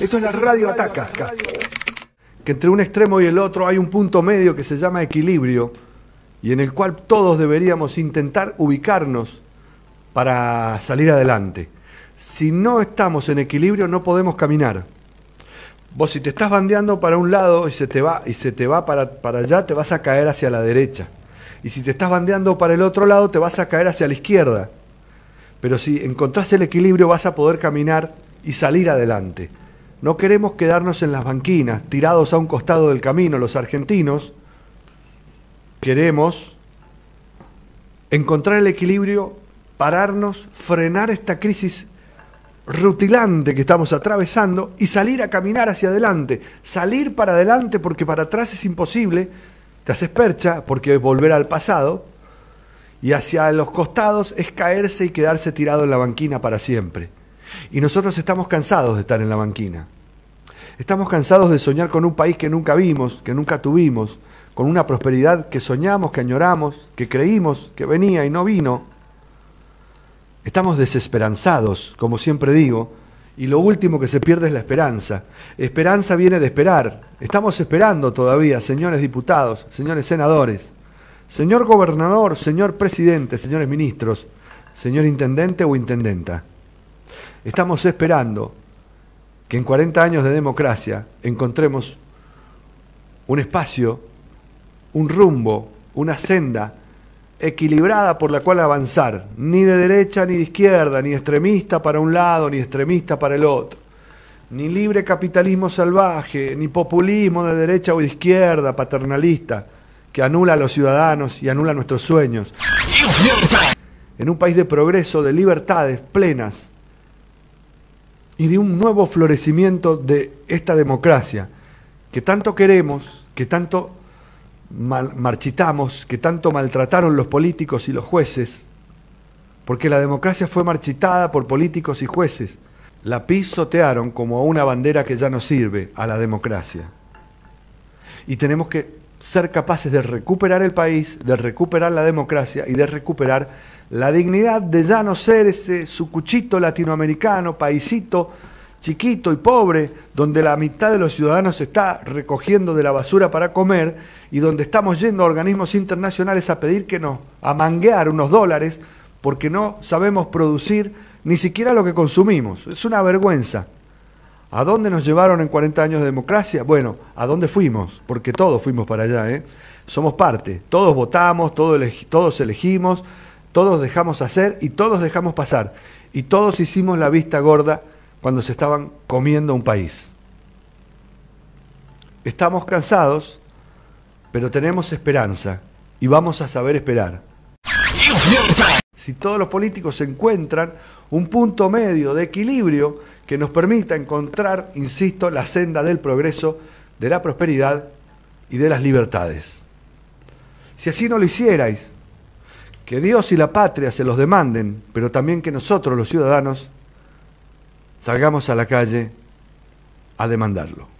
Esto es la radio ataca. Que entre un extremo y el otro hay un punto medio que se llama equilibrio y en el cual todos deberíamos intentar ubicarnos para salir adelante. Si no estamos en equilibrio no podemos caminar. Vos si te estás bandeando para un lado y se te va y se te va para, para allá, te vas a caer hacia la derecha. Y si te estás bandeando para el otro lado, te vas a caer hacia la izquierda. Pero si encontrás el equilibrio, vas a poder caminar y salir adelante. No queremos quedarnos en las banquinas, tirados a un costado del camino los argentinos. Queremos encontrar el equilibrio, pararnos, frenar esta crisis rutilante que estamos atravesando y salir a caminar hacia adelante, salir para adelante porque para atrás es imposible, te haces percha porque es volver al pasado y hacia los costados es caerse y quedarse tirado en la banquina para siempre. Y nosotros estamos cansados de estar en la banquina. Estamos cansados de soñar con un país que nunca vimos, que nunca tuvimos, con una prosperidad que soñamos, que añoramos, que creímos que venía y no vino. Estamos desesperanzados, como siempre digo, y lo último que se pierde es la esperanza. Esperanza viene de esperar. Estamos esperando todavía, señores diputados, señores senadores, señor gobernador, señor presidente, señores ministros, señor intendente o intendenta. Estamos esperando que en 40 años de democracia encontremos un espacio, un rumbo, una senda equilibrada por la cual avanzar, ni de derecha ni de izquierda, ni extremista para un lado, ni extremista para el otro, ni libre capitalismo salvaje, ni populismo de derecha o de izquierda, paternalista, que anula a los ciudadanos y anula nuestros sueños. En un país de progreso, de libertades plenas, y de un nuevo florecimiento de esta democracia que tanto queremos, que tanto marchitamos, que tanto maltrataron los políticos y los jueces, porque la democracia fue marchitada por políticos y jueces. La pisotearon como a una bandera que ya no sirve a la democracia. Y tenemos que ser capaces de recuperar el país, de recuperar la democracia y de recuperar la dignidad de ya no ser ese sucuchito latinoamericano, paisito chiquito y pobre, donde la mitad de los ciudadanos está recogiendo de la basura para comer y donde estamos yendo a organismos internacionales a pedir que nos, a manguear unos dólares porque no sabemos producir ni siquiera lo que consumimos. Es una vergüenza. ¿A dónde nos llevaron en 40 años de democracia? Bueno, ¿a dónde fuimos? Porque todos fuimos para allá, ¿eh? Somos parte, todos votamos, todos, todos elegimos, todos dejamos hacer y todos dejamos pasar. Y todos hicimos la vista gorda cuando se estaban comiendo un país. Estamos cansados, pero tenemos esperanza y vamos a saber esperar si todos los políticos encuentran un punto medio de equilibrio que nos permita encontrar, insisto, la senda del progreso, de la prosperidad y de las libertades. Si así no lo hicierais, que Dios y la patria se los demanden, pero también que nosotros los ciudadanos salgamos a la calle a demandarlo.